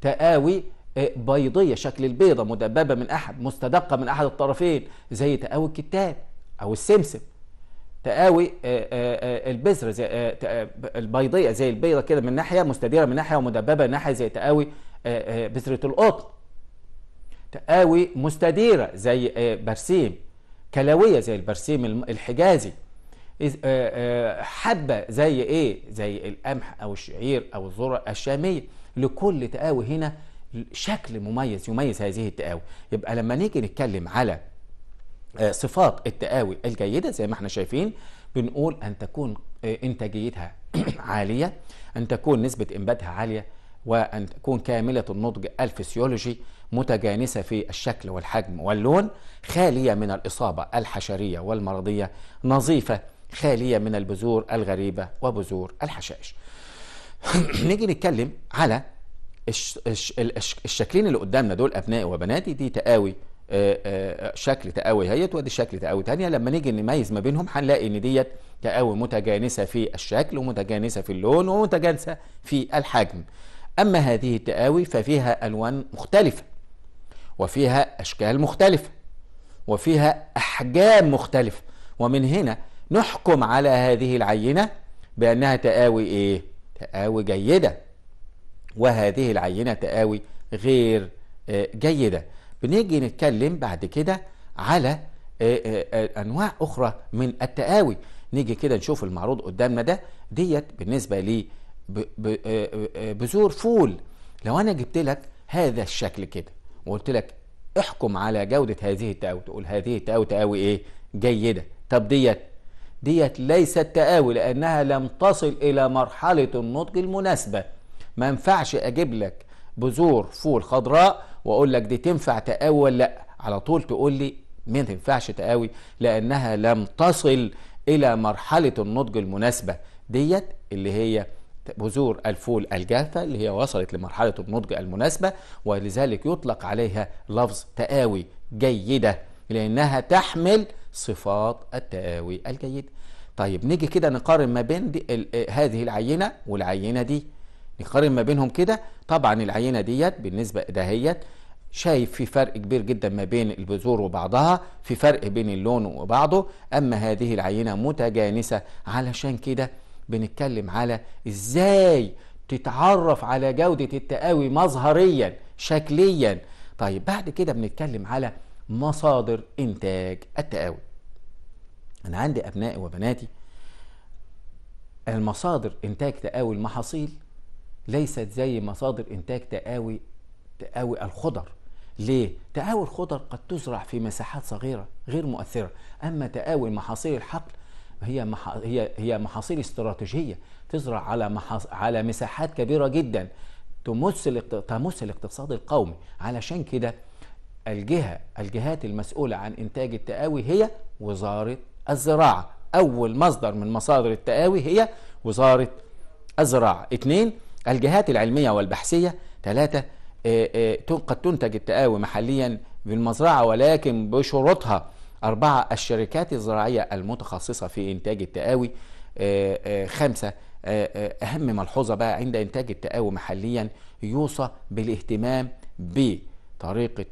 تقاوي آه، بيضيه شكل البيضه مدببه من احد مستدقه من احد الطرفين زي تقاوي الكتان او السمسم تقاوي البذره زي البيضيه زي البيضه كده من ناحيه مستديره من ناحيه ومدببه من ناحيه زي تقاوي بذره القطن تقاوي مستديرة زي آه، برسيم كلاوية زي البرسيم الحجازي آه، آه، حبة زي ايه زي القمح او الشعير او الذرة الشامية لكل تقاوي هنا شكل مميز يميز هذه التقاوي يبقى لما نيجي نتكلم على صفات التقاوي الجيدة زي ما احنا شايفين بنقول أن تكون إنتاجيتها [clears throat] عالية أن تكون نسبة إنباتها عالية وأن تكون كاملة النضج الفسيولوجي متجانسة في الشكل والحجم واللون خالية من الإصابة الحشرية والمرضية نظيفة خالية من البذور الغريبة وبذور الحشائش [clears throat] نيجي نتكلم على الشكلين اللي قدامنا دول أبنائي وبناتي دي تقاوي آه، آه، شكل تقاوي هيت ودي شكل تقاوي تانية لما نيجي نميز ما بينهم هنلاقي ان ديت تقاوي متجانسة في الشكل ومتجانسة في اللون ومتجانسة في الحجم أما هذه التآوي ففيها ألوان مختلفة وفيها أشكال مختلفة وفيها أحجام مختلفة ومن هنا نحكم على هذه العينة بأنها تآوي إيه؟ تآوي جيدة وهذه العينة تآوي غير آه، جيدة بنيجي نتكلم بعد كده على آه، آه، أنواع أخرى من التآوي نيجي كده نشوف المعروض قدامنا ده ديت بالنسبة لي آه، آه، آه، بذور فول لو انا جبت لك هذا الشكل كده وقلت لك احكم على جودة هذه التقاوي تقول هذه التقاوي تقاوي ايه جيدة طب ديت ديت ليست تقاوي لانها لم تصل الى مرحلة النضج المناسبة ما ينفعش اجيب لك بذور فول خضراء واقول لك دي تنفع تقاوي ولا لا على طول تقول لي ما تنفعش تقاوي لانها لم تصل الى مرحلة النضج المناسبة ديت اللي هي بذور الفول الجافة اللي هي وصلت لمرحلة النضج المناسبة ولذلك يطلق عليها لفظ تآوي جيدة لأنها تحمل صفات التآوي الجيد طيب نيجي كده نقارن ما بين دي آه، هذه العينة والعينة دي نقارن ما بينهم كده طبعا العينة ديت بالنسبة دهيت شايف في فرق كبير جدا ما بين البذور وبعضها في فرق بين اللون وبعضه أما هذه العينة متجانسة علشان كده بنتكلم على ازاي تتعرف على جودة التقاوي مظهريا شكليا طيب بعد كده بنتكلم على مصادر إنتاج التقاوي أنا عندي أبنائي وبناتي المصادر إنتاج تقاوي المحاصيل ليست زي مصادر إنتاج تقاوي تقاوي الخضر ليه؟ تقاوي الخضر قد تزرع في مساحات صغيرة غير مؤثرة أما تقاوي محاصيل الحقل هي مح... هي هي محاصيل استراتيجيه تزرع على محاص... على مساحات كبيره جدا تمس الاقت... تمس الاقتصاد القومي علشان كده الجهه الجهات المسؤوله عن انتاج التقاوي هي وزاره الزراعه اول مصدر من مصادر التقاوي هي وزاره الزراعه اثنين الجهات العلميه والبحثيه ثلاثه قد تنتج التقاوي محليا بالمزرعه ولكن بشروطها أربعة الشركات الزراعية المتخصصة في إنتاج التقاوي آه، آه، خمسة آه، أهم ملحوظة بقى عند إنتاج التقاوي محليا يوصى بالاهتمام بطريقة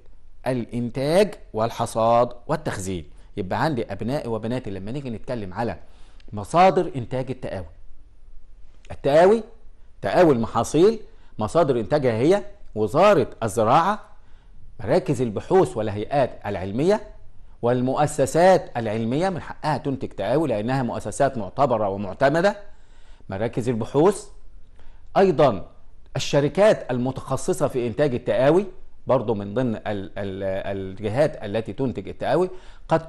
الإنتاج والحصاد والتخزين يبقى عندي أبنائي وبناتي لما نيجي نتكلم على مصادر إنتاج التقاوي التقاوي تقاوي المحاصيل مصادر إنتاجها هي وزارة الزراعة مراكز البحوث والهيئات العلمية والمؤسسات العلمية من حقها تنتج تقاوي لأنها مؤسسات معتبرة ومعتمدة مراكز البحوث أيضا الشركات المتخصصة في إنتاج التقاوي برضه من ضمن الجهات التي تنتج التقاوي قد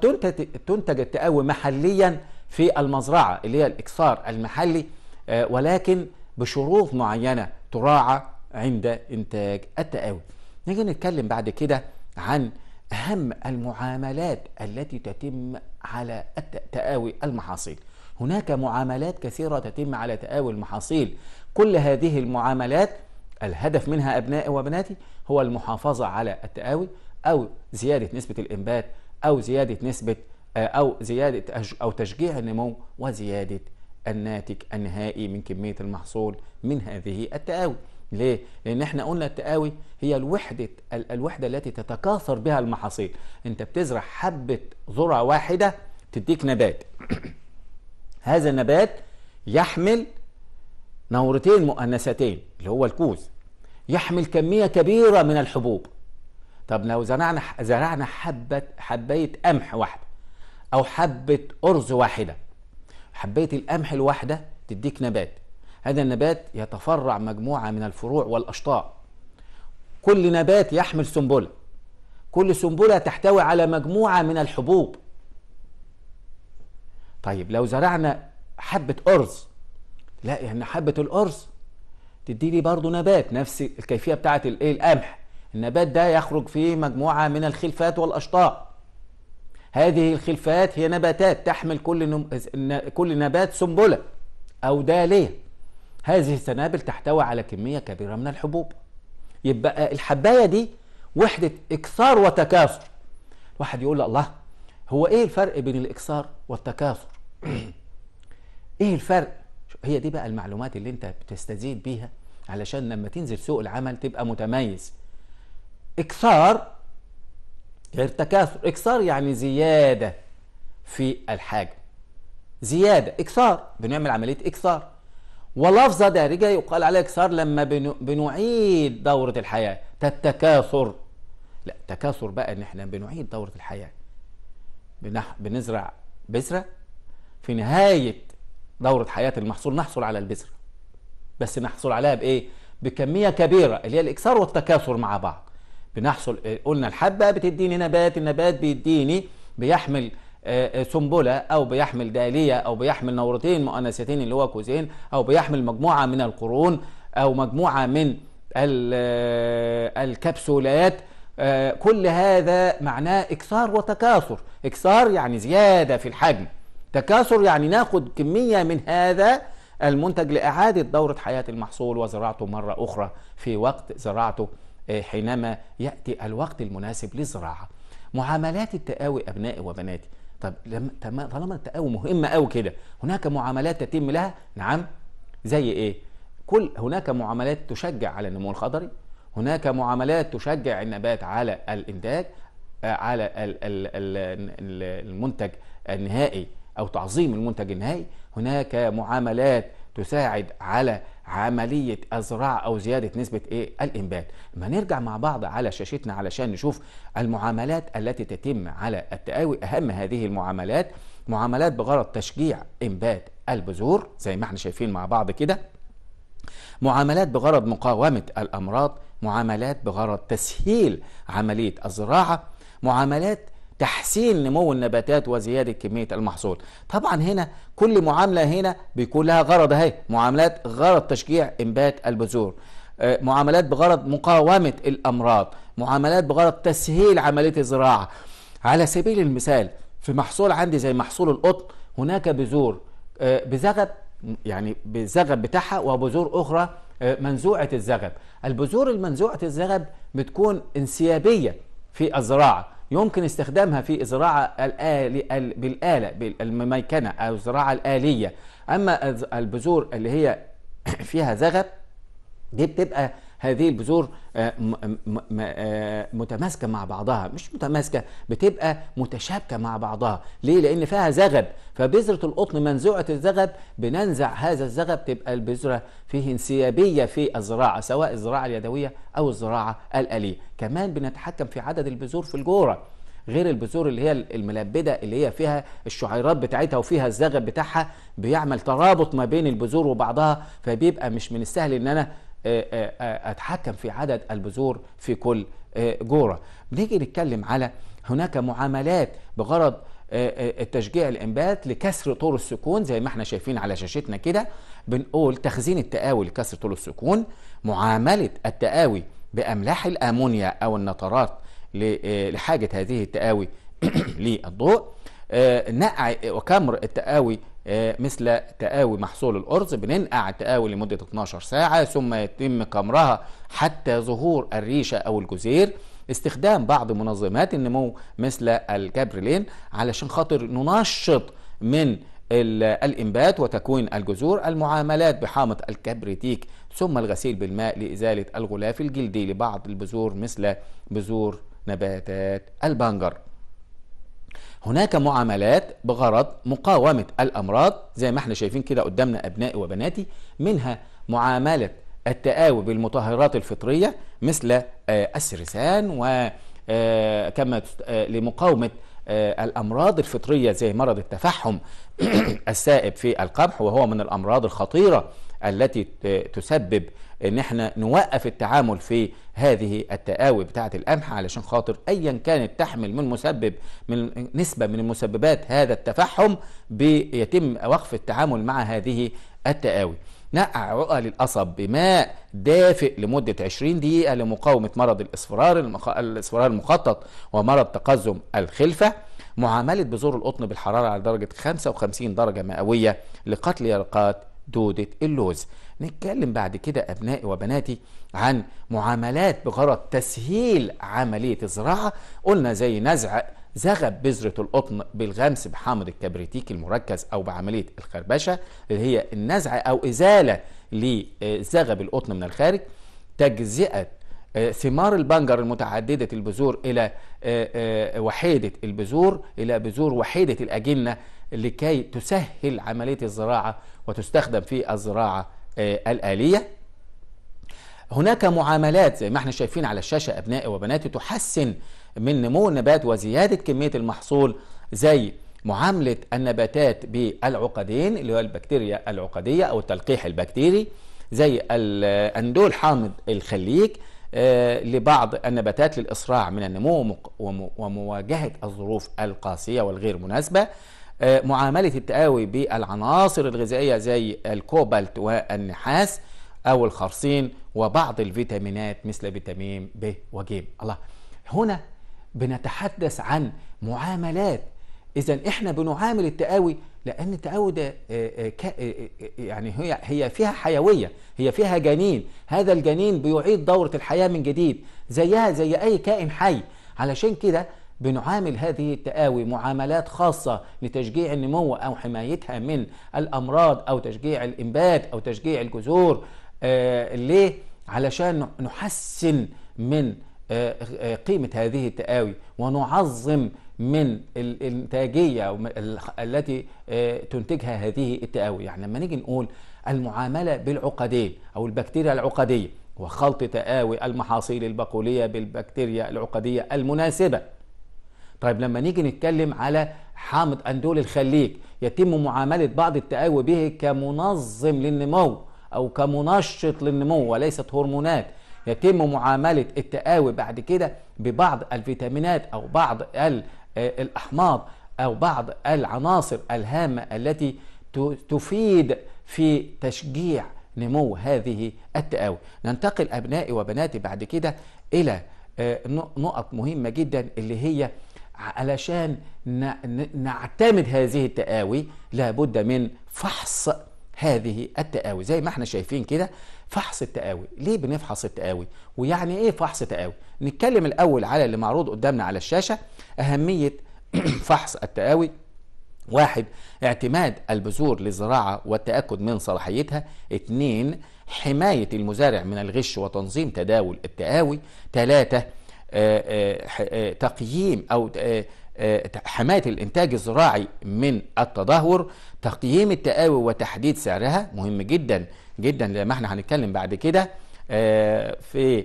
تنتج التقاوي محليا في المزرعة اللي هي الإكسار المحلي آه، ولكن بشروط معينة تراعى عند إنتاج التقاوي نيجي نتكلم بعد كده عن أهم المعاملات التي تتم على تآوي المحاصيل هناك معاملات كثيرة تتم على تآوي المحاصيل كل هذه المعاملات الهدف منها أبنائي وبناتي هو المحافظة على التآوي أو زيادة نسبة الإنبات أو زيادة نسبة آه، أو زيادة أو تشجيع النمو وزيادة الناتج النهائي من كمية المحصول من هذه التآوي ليه؟ لأن احنا قلنا التقاوي هي الوحدة الوحدة التي تتكاثر بها المحاصيل أنت بتزرع حبة ذرة واحدة تديك نبات [clears throat] هذا النبات يحمل نورتين مؤنثتين اللي هو الكوز يحمل كمية كبيرة من الحبوب طب لو زرعنا زرعنا حبة حباية قمح واحدة أو حبة أرز واحدة حباية القمح الواحدة تديك نبات هذا النبات يتفرع مجموعة من الفروع والأشطاء كل نبات يحمل سنبلة كل سنبلة تحتوي على مجموعة من الحبوب طيب لو زرعنا حبة أرز لا يعني حبة الأرز لي برضو نبات نفس الكيفية بتاعة الإيه القمح النبات ده يخرج فيه مجموعة من الخلفات والأشطاء هذه الخلفات هي نباتات تحمل كل كل نبات سنبلة أو دالية هذه السنابل تحتوي على كمية كبيرة من الحبوب يبقى الحباية دي وحدة إكثار وتكاثر واحد يقول الله هو إيه الفرق بين الإكثار والتكاثر [clears throat] إيه الفرق هي دي بقى المعلومات اللي أنت بتستزيد بيها علشان لما تنزل سوق العمل تبقى متميز إكثار غير تكاثر إكثار يعني زيادة في الحاجة زيادة إكثار بنعمل عملية إكثار ولفظة دارجة يقال عليها كسار لما بنعيد دورة الحياة التكاثر لا تكاثر بقى ان احنا بنعيد دورة الحياة بنح... بنزرع بذرة في نهاية دورة حياة المحصول نحصل على البذرة بس نحصل عليها بايه بكمية كبيرة اللي هي الاكثار والتكاثر مع بعض بنحصل قلنا الحبة بتديني نبات النبات بيديني بيحمل آه، آه، سنبلة أو بيحمل دالية أو بيحمل نورتين مؤنثتين اللي هو كوزين أو بيحمل مجموعة من القرون أو مجموعة من آه، الكبسولات كل هذا معناه إكثار وتكاثر إكثار يعني زيادة في الحجم تكاثر يعني ناخد كمية من هذا المنتج لإعادة دورة حياة المحصول وزراعته مرة أخرى في وقت زراعته حينما يأتي الوقت المناسب للزراعة معاملات التقاوي أبنائي وبناتي طب لما طالما التقاوي مهمه قوي كده هناك معاملات تتم لها نعم زي ايه كل هناك معاملات تشجع على النمو الخضري هناك معاملات تشجع النبات على الانتاج آه، على المنتج النهائي او تعظيم المنتج النهائي هناك معاملات تساعد على عملية الزراعة أو زيادة نسبة إيه؟ الإنبات ما نرجع مع بعض على شاشتنا علشان نشوف المعاملات التي تتم على التقاوي أهم هذه المعاملات معاملات بغرض تشجيع إنبات البذور زي ما احنا شايفين مع بعض كده معاملات بغرض مقاومة الأمراض معاملات بغرض تسهيل عملية الزراعة معاملات تحسين نمو النباتات وزيادة كمية المحصول طبعا هنا كل معاملة هنا بيكون لها غرض اهي معاملات غرض تشجيع انبات البذور آه، معاملات بغرض مقاومة الأمراض معاملات بغرض تسهيل عملية الزراعة على سبيل المثال في محصول عندي زي محصول القطن هناك بذور آه، بزغب يعني بالزغب بتاعها وبذور أخرى آه، منزوعة الزغب البذور المنزوعة الزغب بتكون انسيابية في الزراعة يمكن استخدامها في الزراعة الآلي بالآلة بالميكنة أو الزراعة الآلية أما البذور اللي هي [coughs] فيها زغب دي بتبقى هذه البذور آه، آه، متماسكه مع بعضها مش متماسكه بتبقى متشابكه مع بعضها ليه لان فيها زغب فبذره القطن منزوعه الزغب بننزع هذا الزغب تبقى البذره فيه انسيابيه في الزراعه سواء الزراعه اليدويه او الزراعه الاليه كمان بنتحكم في عدد البذور في الجوره غير البذور اللي هي الملبده اللي هي فيها الشعيرات بتاعتها وفيها الزغب بتاعها بيعمل ترابط ما بين البذور وبعضها فبيبقى مش من السهل ان انا آه، آه، آه، اتحكم في عدد البذور في كل جوره بنيجي نتكلم على هناك معاملات بغرض التشجيع الانبات لكسر طور السكون زي ما احنا شايفين على شاشتنا كده بنقول تخزين التقاوي لكسر طول السكون معامله التقاوي باملاح الامونيا او النترات لحاجه هذه التقاوي [clears throat] للضوء نقع وكمر التقاوي آه، مثل تقاوي محصول الأرز بننقع التقاوي لمدة 12 ساعة ثم يتم كمرها حتى ظهور الريشة أو الجزير استخدام بعض منظمات النمو مثل الكابريلين علشان خاطر ننشط من الإنبات وتكوين الجذور المعاملات بحامض الكبريتيك ثم الغسيل بالماء لإزالة الغلاف الجلدي لبعض البذور مثل بذور نباتات البنجر هناك معاملات بغرض مقاومة الأمراض زي ما احنا شايفين كده قدامنا أبنائي وبناتي منها معاملة التقاوي بالمطهرات الفطرية مثل آه، السرسان وكما آه، آه، لمقاومة الأمراض الفطرية زي مرض التفحم [clears throat] السائب في القمح وهو من الأمراض الخطيرة التي تسبب ان احنا نوقف التعامل في هذه التقاوي بتاعه القمح علشان خاطر ايا كانت تحمل من مسبب من نسبه من مسببات هذا التفحم بيتم وقف التعامل مع هذه التقاوي نقع عقل القصب بماء دافئ لمدة 20 دقيقة لمقاومة مرض الإصفرار الإصفرار المخطط ومرض تقزم الخلفة معاملة بذور القطن بالحرارة على درجة 55 درجة مئوية لقتل يرقات دودة اللوز نتكلم بعد كده أبنائي وبناتي عن معاملات بغرض تسهيل عملية الزراعة قلنا زي نزع زغب بذرة القطن بالغمس بحامض الكبريتيك المركز أو بعملية الخربشة اللي هي النزع أو إزالة لزغب القطن من الخارج تجزئة آه، ثمار البنجر المتعددة البذور إلى آه، آه، وحيدة البذور إلى بذور وحيدة الأجنة لكي تسهل عملية الزراعة وتستخدم في الزراعة آه، الآلية هناك معاملات زي ما احنا شايفين على الشاشة أبنائي وبناتي تحسن من نمو النبات وزيادة كمية المحصول زي معاملة النباتات بالعقدين اللي هو البكتيريا العقدية أو التلقيح البكتيري زي الأندول حامض الخليج آه، لبعض النباتات للإسراع من النمو ومواجهة الظروف القاسية والغير مناسبة آه، معاملة التقاوي بالعناصر الغذائية زي الكوبالت والنحاس أو الخرسين وبعض الفيتامينات مثل فيتامين ب وج الله هنا بنتحدث عن معاملات إذا إحنا بنعامل التقاوي لأن التقاوي ده آه، آه، يعني هي هي فيها حيوية هي فيها جنين هذا الجنين بيعيد دورة الحياة من جديد زيها زي أي كائن حي علشان كده بنعامل هذه التقاوي معاملات خاصة لتشجيع النمو أو حمايتها من الأمراض أو تشجيع الإنبات أو تشجيع الجذور آه ليه؟ علشان نحسن من آه, آه، قيمة هذه التقاوي ونعظم من الإنتاجية التي آه تنتجها هذه التقاوي يعني لما نيجي نقول المعاملة بالعقدين أو البكتيريا العقدية وخلط تقاوي المحاصيل البقولية بالبكتيريا العقدية المناسبة طيب لما نيجي نتكلم على حامض أندول الخليج يتم معاملة بعض التقاوي به كمنظم للنمو أو كمنشط للنمو وليست هرمونات يتم معاملة التقاوي بعد كده ببعض الفيتامينات أو بعض الأحماض أو بعض العناصر الهامة التي تفيد في تشجيع نمو هذه التقاوي ننتقل أبنائي وبناتي بعد كده إلى آه، نقط مهمة جدا اللي هي علشان نعتمد هذه التقاوي لابد من فحص هذه التقاوي زي ما احنا شايفين كده فحص التقاوي ليه بنفحص التقاوي ويعني ايه فحص تقاوي نتكلم الاول على اللي معروض قدامنا على الشاشه اهميه [clears throat] فحص التقاوي واحد اعتماد البذور للزراعة والتأكد من صلاحيتها اثنين حماية المزارع من الغش وتنظيم تداول التقاوي ثلاثة آه، آه، آه، تقييم أو حماية الإنتاج الزراعي من التدهور تقييم التقاوي وتحديد سعرها مهم جدا جدا لما احنا هنتكلم بعد كده في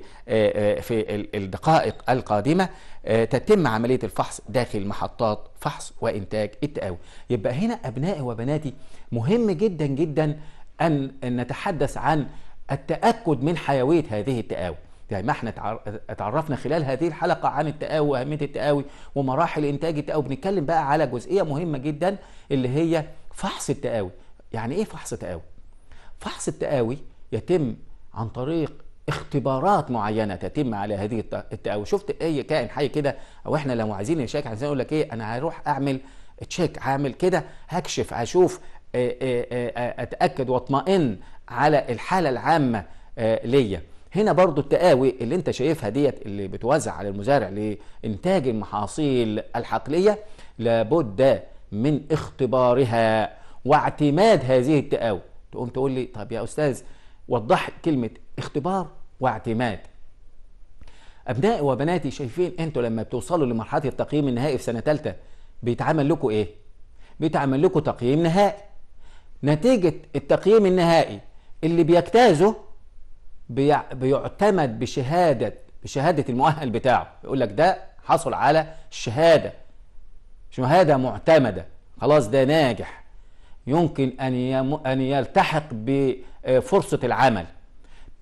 في الدقائق القادمه تتم عمليه الفحص داخل محطات فحص وانتاج التقاوي يبقى هنا ابنائي وبناتي مهم جدا جدا ان نتحدث عن التاكد من حيويه هذه التقاوي زي يعني ما احنا اتعرفنا خلال هذه الحلقه عن التقاوي واهميه التقاوي ومراحل انتاج التقاوي بنتكلم بقى على جزئيه مهمه جدا اللي هي فحص التقاوي يعني ايه فحص تقاوي فحص التقاوي يتم عن طريق اختبارات معينه تتم على هذه التقاوي شفت اي كائن حي كده او احنا لو عايزين نشيك عايزين اقول لك ايه انا هروح اعمل تشيك هعمل كده هكشف هشوف آه، آه، آه، اتاكد واطمئن على الحاله العامه ليا هنا برضو التقاوي اللي انت شايفها ديت اللي بتوزع على المزارع لإنتاج المحاصيل الحقلية لابد من اختبارها واعتماد هذه التقاوي تقوم تقول لي طب يا أستاذ وضح كلمة اختبار واعتماد أبنائي وبناتي شايفين انتوا لما بتوصلوا لمرحلة التقييم النهائي في سنة ثالثة بيتعمل لكم ايه؟ بيتعمل لكم تقييم نهائي نتيجة التقييم النهائي اللي بيجتازه بيعتمد بشهادة بشهادة المؤهل بتاعه يقول لك ده حصل على الشهادة شهادة معتمدة خلاص ده ناجح يمكن أن أن يلتحق بفرصة العمل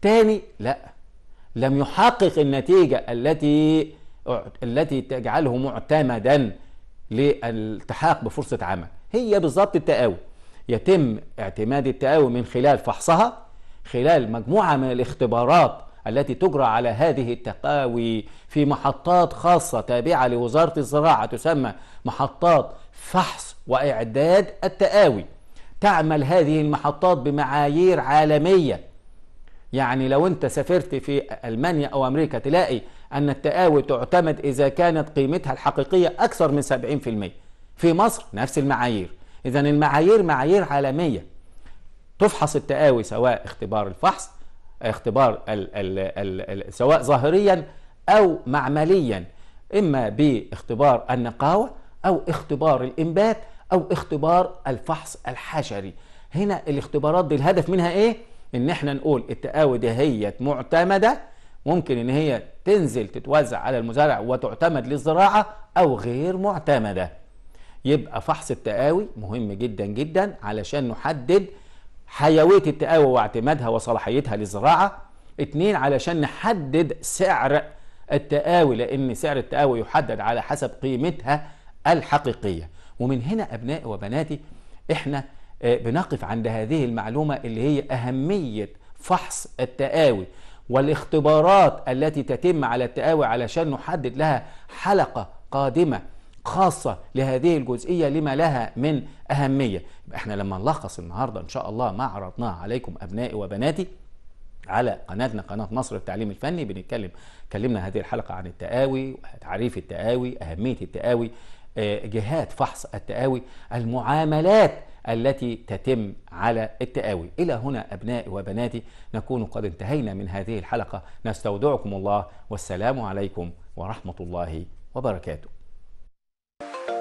تاني لا لم يحقق النتيجة التي التي تجعله معتمدا للالتحاق بفرصة عمل هي بالظبط التقاوي يتم اعتماد التقاوي من خلال فحصها خلال مجموعة من الاختبارات التي تجرى على هذه التقاوي في محطات خاصة تابعة لوزارة الزراعة تسمى محطات فحص وإعداد التقاوي تعمل هذه المحطات بمعايير عالمية يعني لو انت سافرت في ألمانيا أو أمريكا تلاقي أن التقاوي تعتمد إذا كانت قيمتها الحقيقية أكثر من 70% في مصر نفس المعايير إذا المعايير معايير عالمية تفحص التقاوي سواء اختبار الفحص اختبار الـ الـ الـ الـ سواء ظاهريا أو معمليا إما باختبار النقاوة أو اختبار الإنبات أو اختبار الفحص الحشري هنا الاختبارات دي الهدف منها إيه؟ إن احنا نقول التقاوي دهيت معتمدة ممكن إن هي تنزل تتوزع على المزارع وتعتمد للزراعة أو غير معتمدة يبقى فحص التقاوي مهم جدا جدا علشان نحدد حيويه التقاوى واعتمادها وصلاحيتها للزراعه اتنين علشان نحدد سعر التقاوي لان سعر التقاوي يحدد على حسب قيمتها الحقيقيه ومن هنا ابنائي وبناتي احنا آه، بنقف عند هذه المعلومه اللي هي اهميه فحص التقاوي والاختبارات التي تتم على التقاوي علشان نحدد لها حلقه قادمه خاصة لهذه الجزئية لما لها من أهمية احنا لما نلخص النهاردة إن شاء الله ما عرضناه عليكم أبنائي وبناتي على قناتنا قناة مصر التعليم الفني بنتكلم كلمنا هذه الحلقة عن التقاوي تعريف التقاوي أهمية التقاوي آه، جهات فحص التقاوي المعاملات التي تتم على التقاوي إلى هنا أبنائي وبناتي نكون قد انتهينا من هذه الحلقة نستودعكم الله والسلام عليكم ورحمة الله وبركاته you